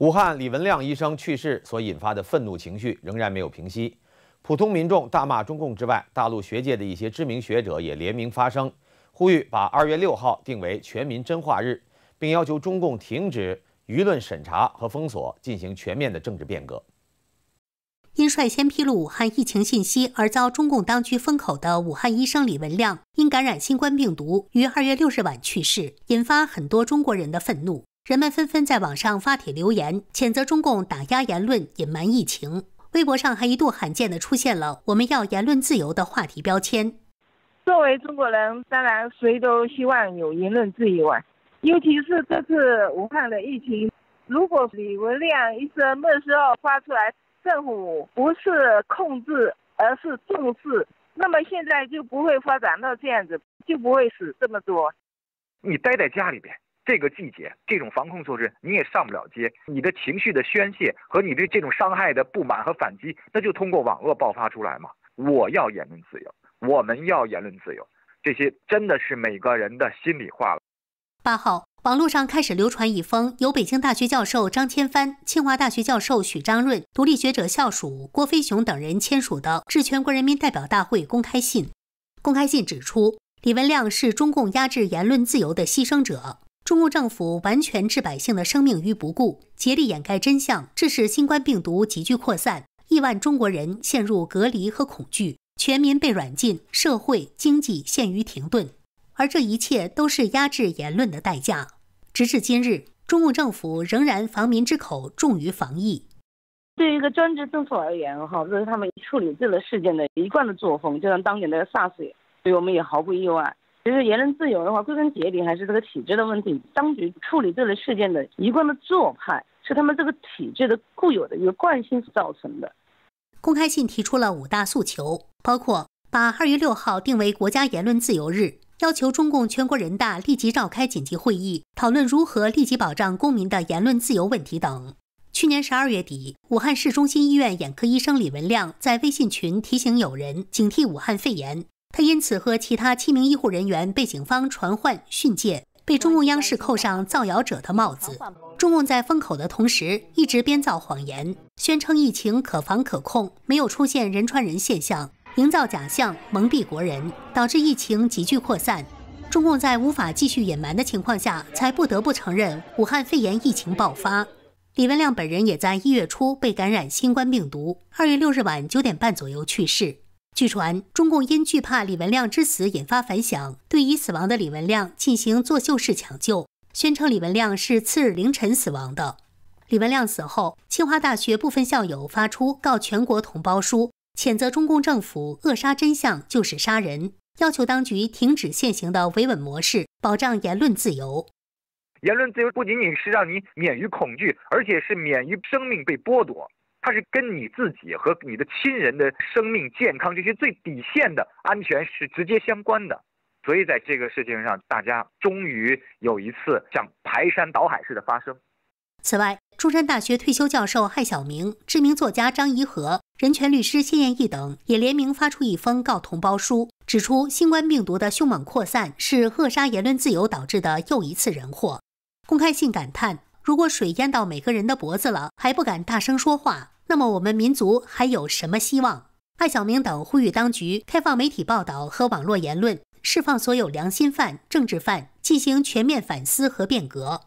武汉李文亮医生去世所引发的愤怒情绪仍然没有平息，普通民众大骂中共之外，大陆学界的一些知名学者也联名发声，呼吁把二月六号定为全民真话日，并要求中共停止舆论审查和封锁，进行全面的政治变革。因率先披露武汉疫情信息而遭中共当局封口的武汉医生李文亮，因感染新冠病毒于二月六日晚去世，引发很多中国人的愤怒。人们纷纷在网上发帖留言，谴责中共打压言论、隐瞒疫情。微博上还一度罕见地出现了“我们要言论自由”的话题标签。作为中国人，当然谁都希望有言论自由啊。尤其是这次武汉的疫情，如果李文亮医生那时候发出来，政府不是控制而是重视，那么现在就不会发展到这样子，就不会死这么多。你待在家里边。这个季节，这种防控措施你也上不了街。你的情绪的宣泄和你对这种伤害的不满和反击，那就通过网络爆发出来嘛？我要言论自由，我们要言论自由，这些真的是每个人的心里话了。八号，网络上开始流传一封由北京大学教授张千帆、清华大学教授许章润、独立学者校属郭飞雄等人签署的致全国人民代表大会公开信。公开信指出，李文亮是中共压制言论自由的牺牲者。中共政府完全置百姓的生命于不顾，竭力掩盖真相，致使新冠病毒急剧扩散，亿万中国人陷入隔离和恐惧，全民被软禁，社会经济陷于停顿，而这一切都是压制言论的代价。直至今日，中共政府仍然防民之口重于防疫。对于一个专制政府而言，哈，这是他们处理这类事件的一贯的作风，就像当年的 SARS，对我们也毫不意外。其实言论自由的话，归根结底还是这个体制的问题。当局处理这类事件的一贯的做派，是他们这个体制的固有的一个惯性造成的。公开信提出了五大诉求，包括把二月六号定为国家言论自由日，要求中共全国人大立即召开紧急会议，讨论如何立即保障公民的言论自由问题等。去年十二月底，武汉市中心医院眼科医生李文亮在微信群提醒友人警惕武汉肺炎。他因此和其他七名医护人员被警方传唤训诫，被中共央视扣上造谣者的帽子。中共在封口的同时，一直编造谎言，宣称疫情可防可控，没有出现人传人现象，营造假象蒙蔽国人，导致疫情急剧扩散。中共在无法继续隐瞒的情况下，才不得不承认武汉肺炎疫情爆发。李文亮本人也在一月初被感染新冠病毒，二月六日晚九点半左右去世。据传，中共因惧怕李文亮之死引发反响，对已死亡的李文亮进行作秀式抢救，宣称李文亮是次日凌晨死亡的。李文亮死后，清华大学部分校友发出告全国同胞书，谴责中共政府扼杀真相就是杀人，要求当局停止现行的维稳模式，保障言论自由。言论自由不仅仅是让你免于恐惧，而且是免于生命被剥夺。它是跟你自己和你的亲人的生命健康这些最底线的安全是直接相关的，所以在这个事情上，大家终于有一次像排山倒海似的发声。此外，中山大学退休教授赖晓明、知名作家张颐和、人权律师谢艳义等也联名发出一封告同胞书，指出新冠病毒的凶猛扩散是扼杀言论自由导致的又一次人祸，公开信感叹。如果水淹到每个人的脖子了，还不敢大声说话，那么我们民族还有什么希望？艾晓明等呼吁当局开放媒体报道和网络言论，释放所有良心犯、政治犯，进行全面反思和变革。